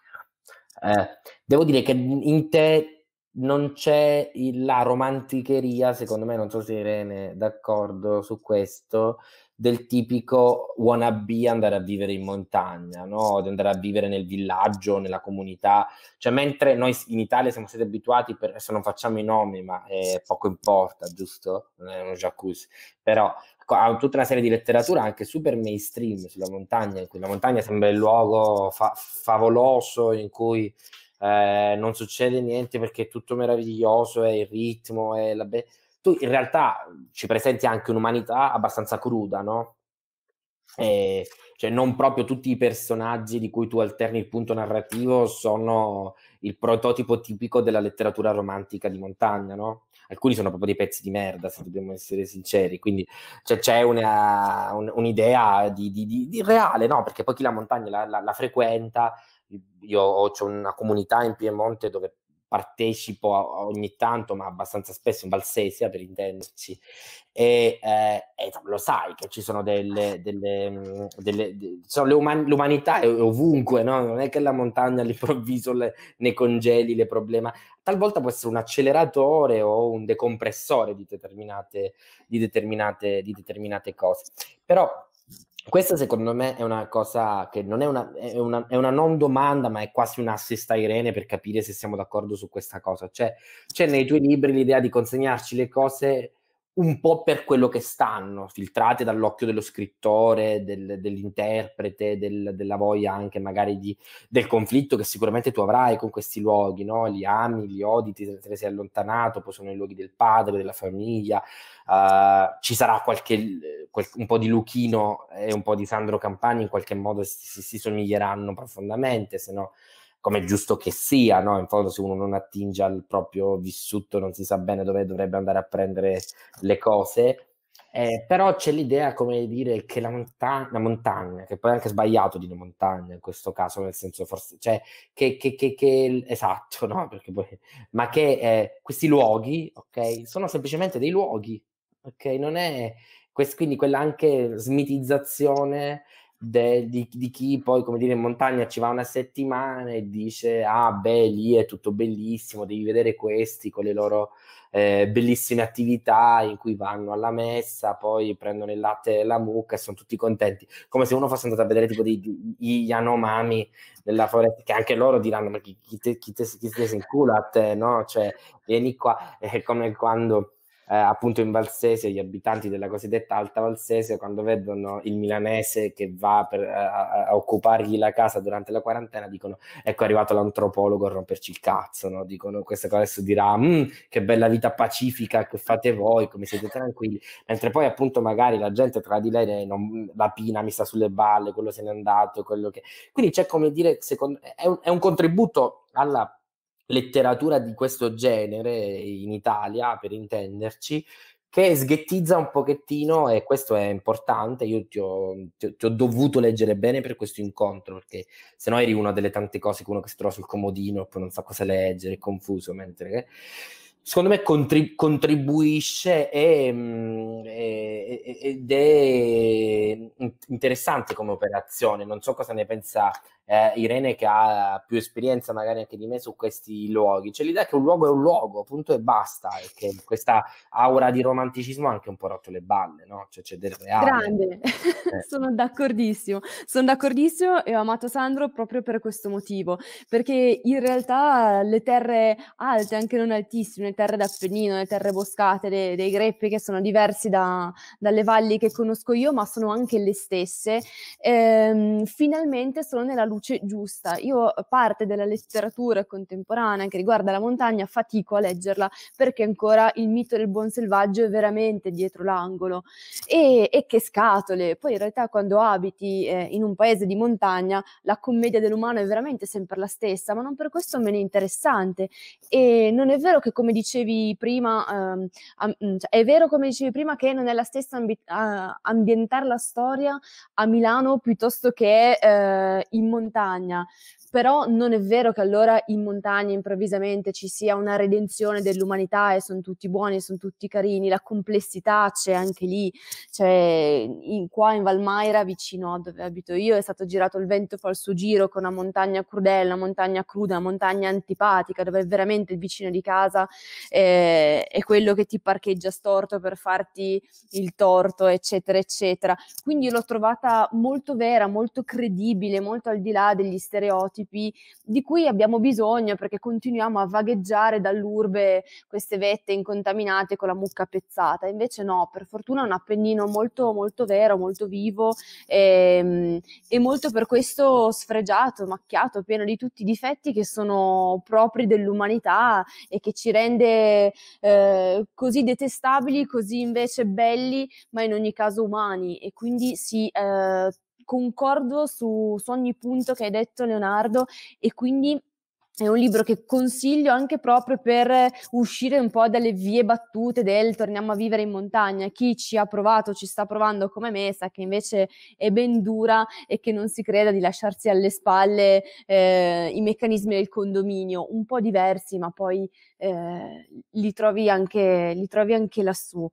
eh, devo dire che in te non c'è la romanticheria, secondo me, non so se Irene è d'accordo su questo, del tipico wannabe andare a vivere in montagna, no? di andare a vivere nel villaggio, nella comunità. Cioè, mentre noi in Italia siamo stati abituati, per, adesso non facciamo i nomi, ma eh, poco importa, giusto? Non è uno jacuzzi. Però ha tutta una serie di letteratura anche super mainstream sulla montagna, in cui la montagna sembra il luogo fa- favoloso in cui eh, non succede niente perché è tutto meraviglioso, è il ritmo, è la be- tu in realtà ci presenti anche un'umanità abbastanza cruda, no? E, cioè non proprio tutti i personaggi di cui tu alterni il punto narrativo sono il prototipo tipico della letteratura romantica di montagna, no? Alcuni sono proprio dei pezzi di merda, se dobbiamo essere sinceri, quindi cioè, c'è una, un, un'idea di, di, di, di, reale, no? Perché poi chi la montagna la, la, la frequenta, io ho, c'è una comunità in Piemonte dove partecipo ogni tanto, ma abbastanza spesso in Valsesia per intenderci, e, eh, e lo sai che ci sono delle, delle, mm, delle de, sono uman- l'umanità è ovunque, no? non è che la montagna all'improvviso le, ne congeli le problema, talvolta può essere un acceleratore o un decompressore di determinate, di determinate, di determinate cose, però questa secondo me è una cosa che non è una, è, una, è una, non domanda, ma è quasi un assist a Irene per capire se siamo d'accordo su questa cosa. Cioè, c'è nei tuoi libri l'idea di consegnarci le cose un po' per quello che stanno, filtrate dall'occhio dello scrittore, del, dell'interprete, del, della voglia anche magari di, del conflitto che sicuramente tu avrai con questi luoghi, no? li ami, li odi, ti, te sei allontanato, poi sono i luoghi del padre, della famiglia, uh, ci sarà qualche, quel, un po' di Luchino e un po' di Sandro Campani in qualche modo si, si, si somiglieranno profondamente, se no come è giusto che sia, no? in fondo se uno non attinge al proprio vissuto non si sa bene dove dovrebbe andare a prendere le cose, eh, però c'è l'idea, come dire, che la, monta- la, montagna, che poi è anche sbagliato dire montagna in questo caso, nel senso forse, cioè, che, che, che, che esatto, no? Poi, ma che eh, questi luoghi, ok, sono semplicemente dei luoghi, ok, non è, quindi quella anche smitizzazione de, di, di, chi poi, come dire, in montagna ci va una settimana e dice, ah beh, lì è tutto bellissimo, devi vedere questi con le loro eh, bellissime attività in cui vanno alla messa, poi prendono il latte e la mucca e sono tutti contenti, come se uno fosse andato a vedere tipo di, di, gli Yanomami nella foresta, che anche loro diranno, ma chi, chi, te, chi, te, chi te si incula a te, no? Cioè, vieni qua, è come quando eh, appunto in Valsese, gli abitanti della cosiddetta Alta Valsese, quando vedono il milanese che va per, eh, a, a, occupargli la casa durante la quarantena, dicono: Ecco, è arrivato l'antropologo a romperci il cazzo. No? Dicono: Questa cosa adesso dirà mm, che bella vita pacifica che fate voi, come siete tranquilli. Mentre poi, appunto, magari la gente tra di lei non, la pina mi sta sulle balle, quello se n'è andato, quello che. Quindi c'è come dire, secondo, è un, è un contributo alla letteratura di questo genere in Italia, per intenderci, che sghettizza un pochettino e questo è importante, io ti ho, ti, ti ho dovuto leggere bene per questo incontro, perché sennò eri una delle tante cose che uno che si trova sul comodino e poi non sa cosa leggere, è confuso, mentre... Eh? secondo me contrib- contribuisce e, mh, mm, e, ed è interessante come operazione. Non so cosa ne pensa eh, Irene che ha più esperienza magari anche di me su questi luoghi. C'è cioè, l'idea che un luogo è un luogo, punto e basta, e che questa aura di romanticismo ha anche un po' rotto le balle, no? Cioè c'è del reale. Grande, eh. sono d'accordissimo, sono d'accordissimo e ho amato Sandro proprio per questo motivo, perché in realtà le terre alte, anche non altissime, terre d'Appennino, le terre boscate de, dei greppi che sono diversi da, dalle valli che conosco io, ma sono anche le stesse, ehm, finalmente sono nella luce giusta. Io parte della letteratura contemporanea che riguarda la montagna fatico a leggerla perché ancora il mito del buon selvaggio è veramente dietro l'angolo. E, e che scatole! Poi in realtà quando abiti eh, in un paese di montagna la commedia dell'umano è veramente sempre la stessa, ma non per questo meno interessante. E non è vero che, come dicevo, dicevi prima, ehm, mm, cioè, è vero come dicevi prima che non è la stessa ambi- a, ambientare la storia a Milano piuttosto che eh, in montagna, però non è vero che allora in montagna improvvisamente ci sia una redenzione dell'umanità e sono tutti buoni, sono tutti carini, la complessità c'è anche lì, cioè in, qua in Valmaira vicino a dove abito io è stato girato il vento fa il suo giro con una montagna crudele, una montagna cruda, una montagna antipatica dove veramente il vicino di casa eh, è quello che ti parcheggia storto per farti il torto, eccetera, eccetera. Quindi l'ho trovata molto vera, molto credibile, molto al di là degli stereotipi di cui abbiamo bisogno perché continuiamo a vagheggiare dall'urbe queste vette incontaminate con la mucca pezzata. Invece no, per fortuna è un appennino molto, molto vero, molto vivo e, ehm, e molto per questo sfregiato, macchiato, pieno di tutti i difetti che sono propri dell'umanità e che ci rende rende eh, così detestabili, così invece belli, ma in ogni caso umani. E quindi sì, eh, concordo su, su ogni punto che hai detto Leonardo e quindi è un libro che consiglio anche proprio per uscire un po' dalle vie battute del torniamo a vivere in montagna. Chi ci ha provato, ci sta provando come me, sa che invece è ben dura e che non si creda di lasciarsi alle spalle eh, i meccanismi del condominio, un po' diversi, ma poi eh, li, trovi anche, li trovi anche lassù.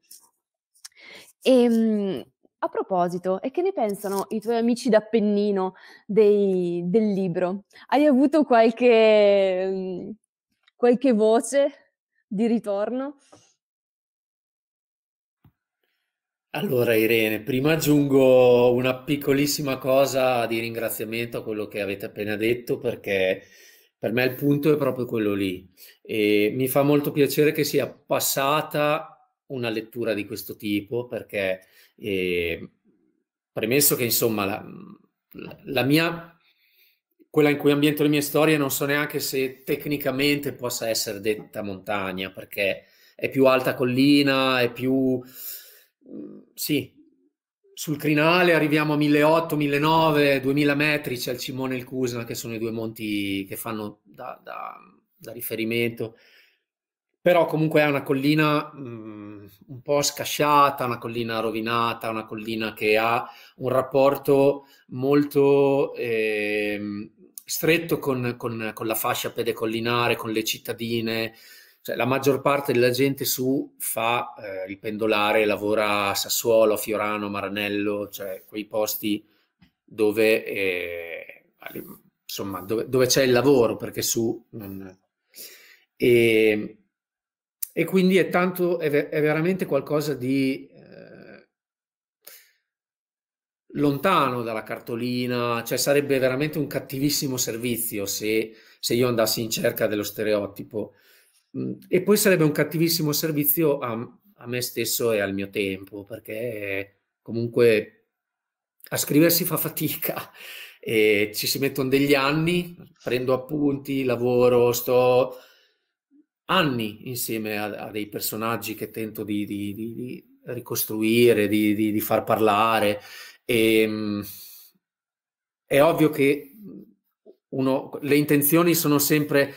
E, ehm, a proposito, e che ne pensano i tuoi amici d'Appennino dei, del libro? Hai avuto qualche, mm, qualche voce di ritorno? Allora Irene, prima aggiungo una piccolissima cosa di ringraziamento a quello che avete appena detto perché per me il punto è proprio quello lì e mi fa molto piacere che sia passata una lettura di questo tipo perché e premesso che insomma la, la mia, quella in cui ambiento le mie storie non so neanche se tecnicamente possa essere detta montagna perché è più alta collina, è più... Mm, sì, sul crinale arriviamo a 1800, 1900, 2000 metri, c'è il Cimone e il Cusna che sono i due monti che fanno da, da, da riferimento però comunque è una collina mh, mm, un po' scasciata, una collina rovinata, una collina che ha un rapporto molto eh, stretto con, con, con, la fascia pedecollinare, con le cittadine. Cioè, la maggior parte della gente su fa eh, il pendolare, lavora a Sassuolo, a Fiorano, Maranello, cioè quei posti dove, eh, insomma, dove, dove c'è il lavoro, perché su... Non... e, e quindi è, tanto, è, è veramente qualcosa di eh, lontano dalla cartolina, cioè sarebbe veramente un cattivissimo servizio se, se io andassi in cerca dello stereotipo. Mm, e poi sarebbe un cattivissimo servizio a, a me stesso e al mio tempo, perché comunque a scriversi fa fatica e ci si mettono degli anni, prendo appunti, lavoro, sto anni insieme a, a dei personaggi che tento di, di, di, di ricostruire, di, far parlare. E, ehm, è ovvio che uno, le intenzioni sono sempre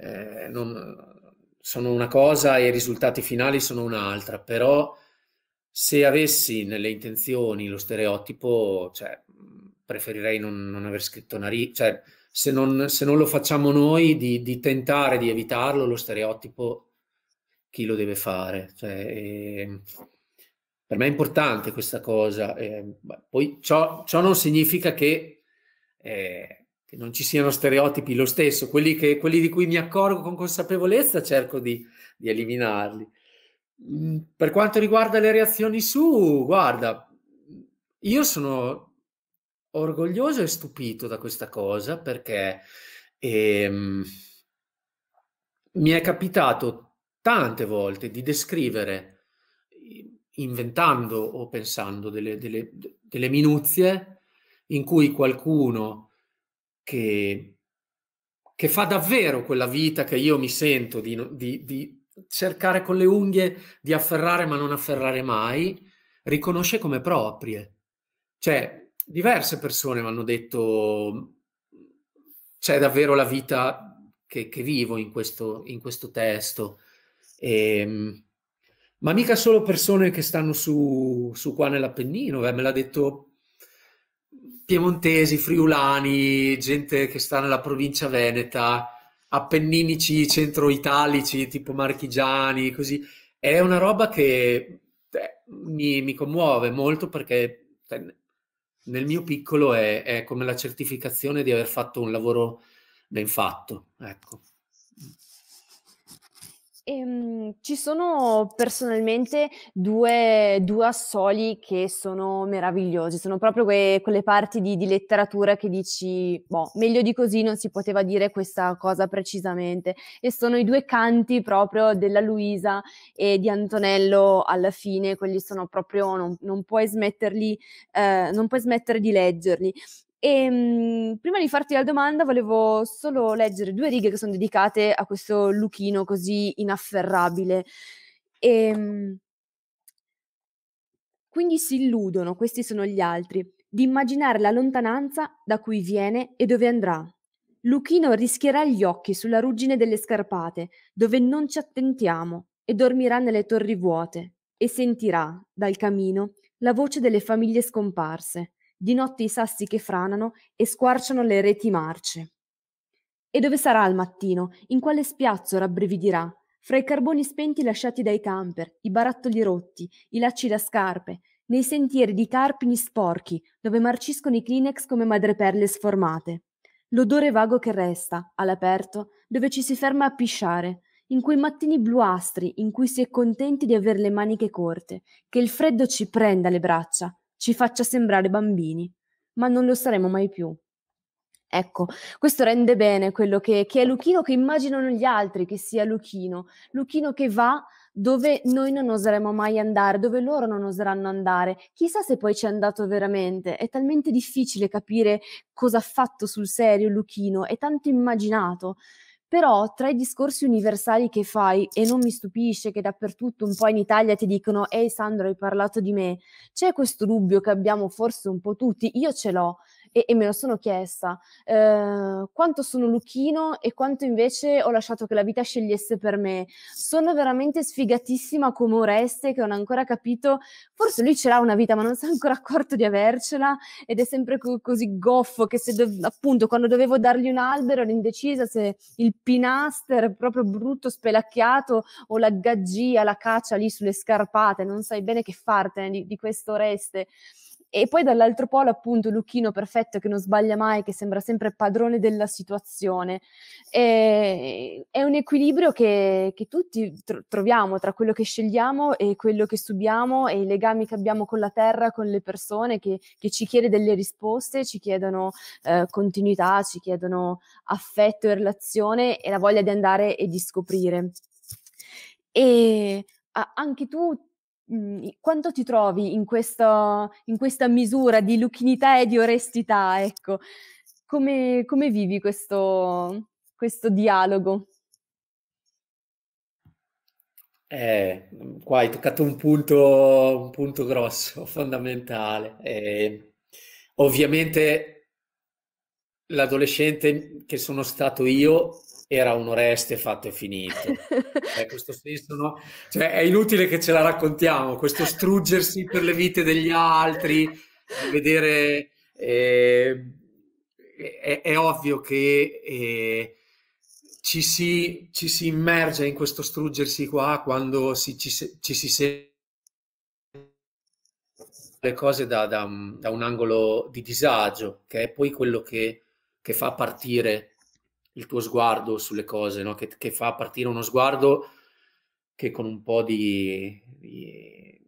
eh, non, sono una cosa e i risultati finali sono un'altra, però se avessi nelle intenzioni lo stereotipo, cioè, preferirei non, non aver scritto una riga, cioè, se non, se non lo facciamo noi, di, di, tentare di evitarlo, lo stereotipo, chi lo deve fare? Cioè, eh, per me è importante questa cosa. Eh, poi ciò, ciò, non significa che, eh, che, non ci siano stereotipi lo stesso, quelli, che, quelli, di cui mi accorgo con consapevolezza cerco di, di eliminarli. Mm, per quanto riguarda le reazioni su, guarda, io sono orgoglioso e stupito da questa cosa perché ehm, mi è capitato tante volte di descrivere, inventando o pensando delle, delle, delle minuzie, in cui qualcuno che, che, fa davvero quella vita che io mi sento di, di, di cercare con le unghie di afferrare ma non afferrare mai, riconosce come proprie. Cioè, diverse persone mi hanno detto c'è davvero la vita che, che vivo in questo, in questo testo. E, ehm, ma mica solo persone che stanno su, su qua nell'Appennino, eh, me l'ha detto piemontesi, friulani, gente che sta nella provincia veneta, appenninici centro-italici, tipo marchigiani, così. È una roba che eh, mi, mi, commuove molto perché cioè, nel mio piccolo è, è come la certificazione di aver fatto un lavoro ben fatto. Ecco. Ehm, ci sono personalmente due, due assoli che sono meravigliosi, sono proprio que- quelle parti di, di letteratura che dici, boh, meglio di così non si poteva dire questa cosa precisamente, e sono i due canti proprio della Luisa e di Antonello alla fine, quelli sono proprio, non, non puoi smetterli, eh, non puoi smettere di leggerli. E ehm, prima di farti la domanda volevo solo leggere due righe che sono dedicate a questo Luchino così inafferrabile. E, ehm, quindi si illudono, questi sono gli altri, di immaginare la lontananza da cui viene e dove andrà. Luchino rischierà gli occhi sulla ruggine delle scarpate, dove non ci attentiamo, e dormirà nelle torri vuote, e sentirà, dal camino, la voce delle famiglie scomparse di notte i sassi che franano e squarciano le reti marce. E dove sarà al mattino? In quale spiazzo rabbrividirà? Fra i carboni spenti lasciati dai camper, i barattoli rotti, i lacci da scarpe, nei sentieri di carpini sporchi, dove marciscono i Kleenex come madreperle sformate. L'odore vago che resta, all'aperto, dove ci si ferma a pisciare, in quei mattini bluastri in cui si è contenti di aver le maniche corte, che il freddo ci prenda le braccia, ci faccia sembrare bambini, ma non lo saremo mai più. Ecco, questo rende bene quello che, che, è Luchino che immaginano gli altri che sia Luchino, Luchino che va dove noi non oseremo mai andare, dove loro non oseranno andare. Chissà se poi ci è andato veramente, è talmente difficile capire cosa ha fatto sul serio Luchino, è tanto immaginato però tra i discorsi universali che fai, e non mi stupisce che dappertutto un po' in Italia ti dicono «Ehi Sandro, hai parlato di me», c'è questo dubbio che abbiamo forse un po' tutti, io ce l'ho, e, e me lo sono chiesta. Eh, quanto sono Luchino e quanto invece ho lasciato che la vita scegliesse per me. Sono veramente sfigatissima come Oreste che non ha ancora capito, forse lui ce l'ha una vita ma non si è ancora accorto di avercela ed è sempre co- così goffo che se do- appunto quando dovevo dargli un albero ero indecisa se il pinaster proprio brutto, spelacchiato o la gaggia, la caccia lì sulle scarpate, non sai bene che fartene di, di questo Oreste. E poi dall'altro polo, appunto, Lucchino perfetto che non sbaglia mai, che sembra sempre padrone della situazione. E, è un equilibrio che, che tutti tro- troviamo tra quello che scegliamo e quello che subiamo e i legami che abbiamo con la terra, con le persone che, che ci chiede delle risposte, ci chiedono eh, continuità, ci chiedono affetto e relazione e la voglia di andare e di scoprire. E anche tu Mm, quanto ti trovi in, questo, in, questa misura di lucchinità e di orestità? Ecco, come, come vivi questo, questo dialogo? Eh, qua hai toccato un punto, un punto grosso, fondamentale. Eh, ovviamente l'adolescente che sono stato io era un Oreste fatto e finito. Cioè, eh, questo senso, no? cioè, è inutile che ce la raccontiamo, questo struggersi per le vite degli altri, vedere... Eh, è, è, ovvio che eh, ci, si, ci, si, immerge in questo struggersi qua quando si, ci, ci si sente le cose da, da, da, un angolo di disagio, che è poi quello che, che fa partire il tuo sguardo sulle cose, no? che, che, fa partire uno sguardo che con un po' di, di,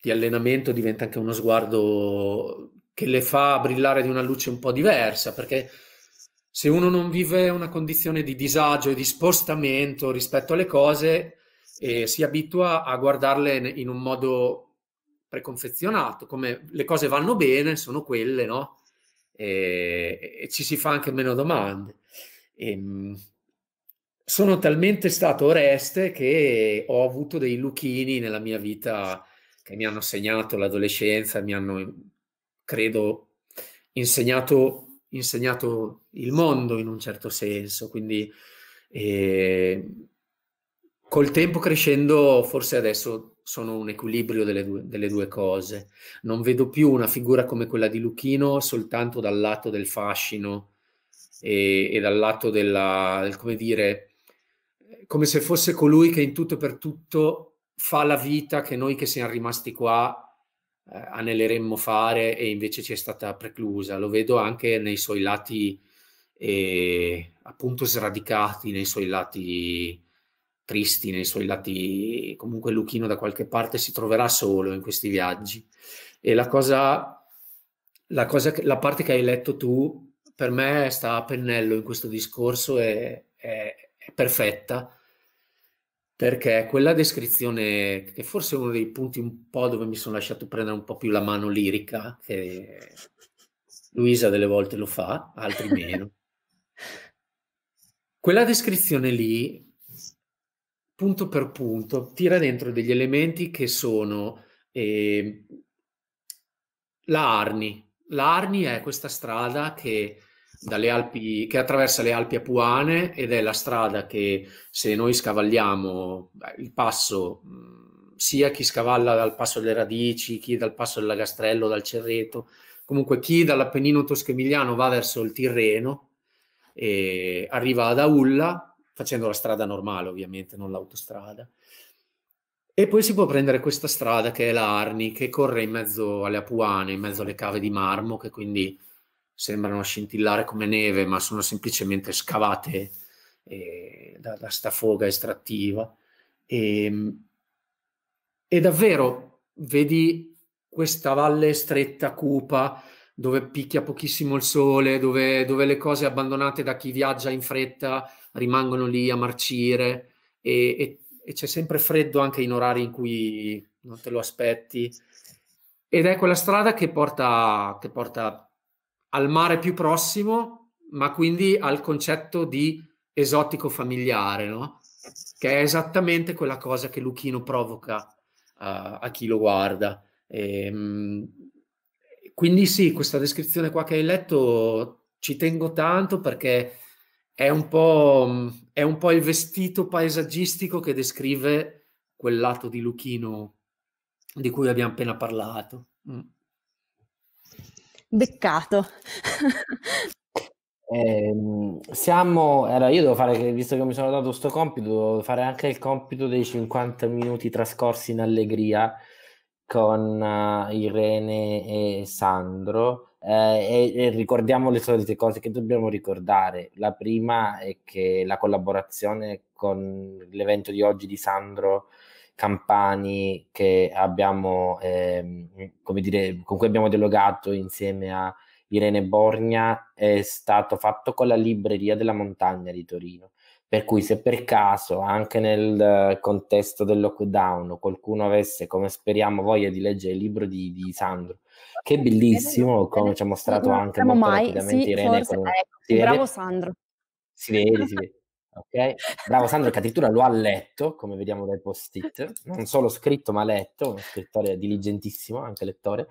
di, allenamento diventa anche uno sguardo che le fa brillare di una luce un po' diversa, perché se uno non vive una condizione di disagio e di spostamento rispetto alle cose, eh, si abitua a guardarle in un modo preconfezionato, come le cose vanno bene, sono quelle, no? e, e ci si fa anche meno domande. E, ehm, sono talmente stato oreste che ho avuto dei lucchini nella mia vita che mi hanno segnato l'adolescenza, mi hanno, credo, insegnato, insegnato il mondo in un certo senso. Quindi eh, col tempo crescendo, forse adesso sono un equilibrio delle due, delle due, cose. Non vedo più una figura come quella di Luchino soltanto dal lato del fascino e, e dal lato della, come dire, come se fosse colui che in tutto e per tutto fa la vita che noi che siamo rimasti qua eh, aneleremmo fare e invece ci è stata preclusa. Lo vedo anche nei suoi lati eh, appunto sradicati, nei suoi lati tristi nei suoi lati, comunque Luchino da qualche parte si troverà solo in questi viaggi. E la cosa, la, cosa, la parte che hai letto tu, per me sta a pennello in questo discorso, è, è, è perfetta, perché quella descrizione, che forse è uno dei punti un po' dove mi sono lasciato prendere un po' più la mano lirica, che Luisa delle volte lo fa, altri meno. quella descrizione lì punto per punto, tira dentro degli elementi che sono eh, la Arni. La Arni è questa strada che, Alpi, che attraversa le Alpi Apuane ed è la strada che se noi scavalliamo il passo, mhmm, sia chi scavalla dal passo delle Radici, chi dal passo del Lagastrello, dal Cerreto, comunque chi dall'Appennino tosco va verso il Tirreno, arriva ad Aulla, facendo la strada normale ovviamente, non l'autostrada. E poi si può prendere questa strada che è la Arni, che corre in mezzo alle Apuane, in mezzo alle cave di marmo, che quindi sembrano scintillare come neve, ma sono semplicemente scavate eh, da, da sta foga estrattiva. E, ehm, e davvero vedi questa valle stretta, cupa, dove picchia pochissimo il sole, dove, dove le cose abbandonate da chi viaggia in fretta rimangono lì a marcire e, e, e c'è sempre freddo anche in orari in cui non te lo aspetti. Ed è quella strada che porta, che porta al mare più prossimo, ma quindi al concetto di esotico familiare, no? che è esattamente quella cosa che Luchino provoca uh, a chi lo guarda. E, ehm, quindi sì, questa descrizione qua che hai letto ci tengo tanto perché è un po', mm, è un po il vestito paesaggistico che descrive quel lato di Luchino di cui abbiamo appena parlato. Mm. Beccato. Eh, siamo, allora io devo fare, visto che mi sono dato questo compito, devo fare anche il compito dei 50 minuti trascorsi in allegria con uh, Irene e Sandro eh, e, e, ricordiamo le solite cose che dobbiamo ricordare. La prima è che la collaborazione con l'evento di oggi di Sandro Campani, che abbiamo, eh, come dire, con cui abbiamo dialogato insieme a Irene Borgna, è stato fatto con la Libreria della Montagna di Torino per cui se per caso anche nel eh, contesto del lockdown qualcuno avesse, come speriamo, voglia di leggere il libro di, di Sandro, che è bellissimo, come ci ha mostrato non anche molto mai, rapidamente sì, Irene. Forse, con... ecco, bravo Sandro. Si vede, si vede. Okay. Bravo Sandro che addirittura lo ha letto, come vediamo dai post-it, non solo scritto ma letto, uno scrittore diligentissimo, anche lettore,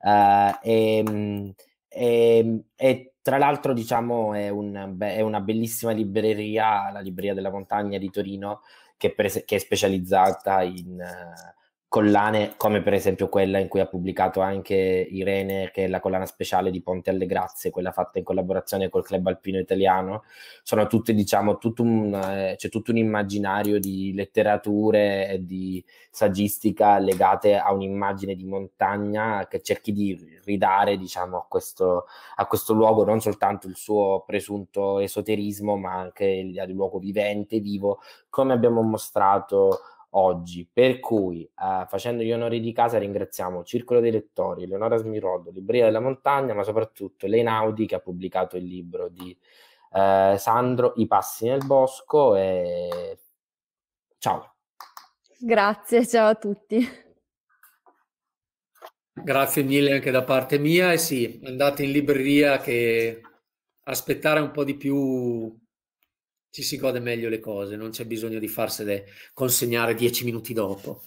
uh, e, e, e, tra l'altro, diciamo, è, un, è, una bellissima libreria, la Libreria della Montagna di Torino, che, per, che è specializzata in, eh, collane come per esempio quella in cui ha pubblicato anche Irene, che è la collana speciale di Ponte alle Grazie, quella fatta in collaborazione col Club Alpino Italiano, sono tutte, diciamo, tutto un, eh, c'è tutto un immaginario di letterature e di saggistica legate a un'immagine di montagna che cerchi di ridare, diciamo, a questo, a questo luogo non soltanto il suo presunto esoterismo, ma anche il, il luogo vivente, vivo, come abbiamo mostrato oggi. Per cui, eh, facendo gli onori di casa, ringraziamo Circolo dei Lettori, Leonora Smirodo, Libreria della Montagna, ma soprattutto Leinaudi che ha pubblicato il libro di eh, Sandro I passi nel bosco. E... Ciao. Grazie, ciao a tutti. Grazie mille anche da parte mia e sì, andate in libreria che aspettare un po' di più ci si gode meglio le cose, non c'è bisogno di farsene consegnare dieci minuti dopo.